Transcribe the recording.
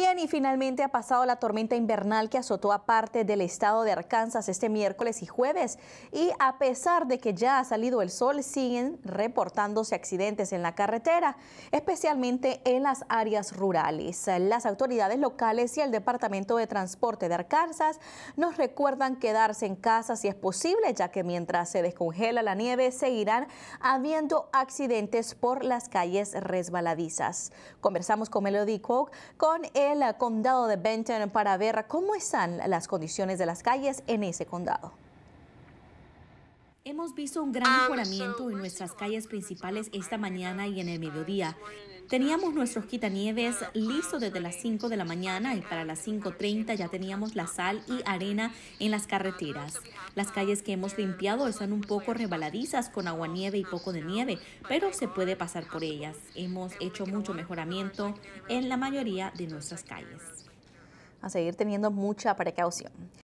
Bien, y finalmente ha pasado la tormenta invernal que azotó a parte del estado de Arkansas este miércoles y jueves. Y a pesar de que ya ha salido el sol, siguen reportándose accidentes en la carretera, especialmente en las áreas rurales. Las autoridades locales y el Departamento de Transporte de Arkansas nos recuerdan quedarse en casa si es posible, ya que mientras se descongela la nieve, seguirán habiendo accidentes por las calles resbaladizas. Conversamos con Melody Cook, con el condado de Benton para ver cómo están las condiciones de las calles en ese condado. Hemos visto un gran ah, mejoramiento en nuestras calles principales esta mañana y en el mediodía. Teníamos nuestros quitanieves listos desde las 5 de la mañana y para las 5.30 ya teníamos la sal y arena en las carreteras. Las calles que hemos limpiado están un poco rebaladizas con agua nieve y poco de nieve, pero se puede pasar por ellas. Hemos hecho mucho mejoramiento en la mayoría de nuestras calles. A seguir teniendo mucha precaución.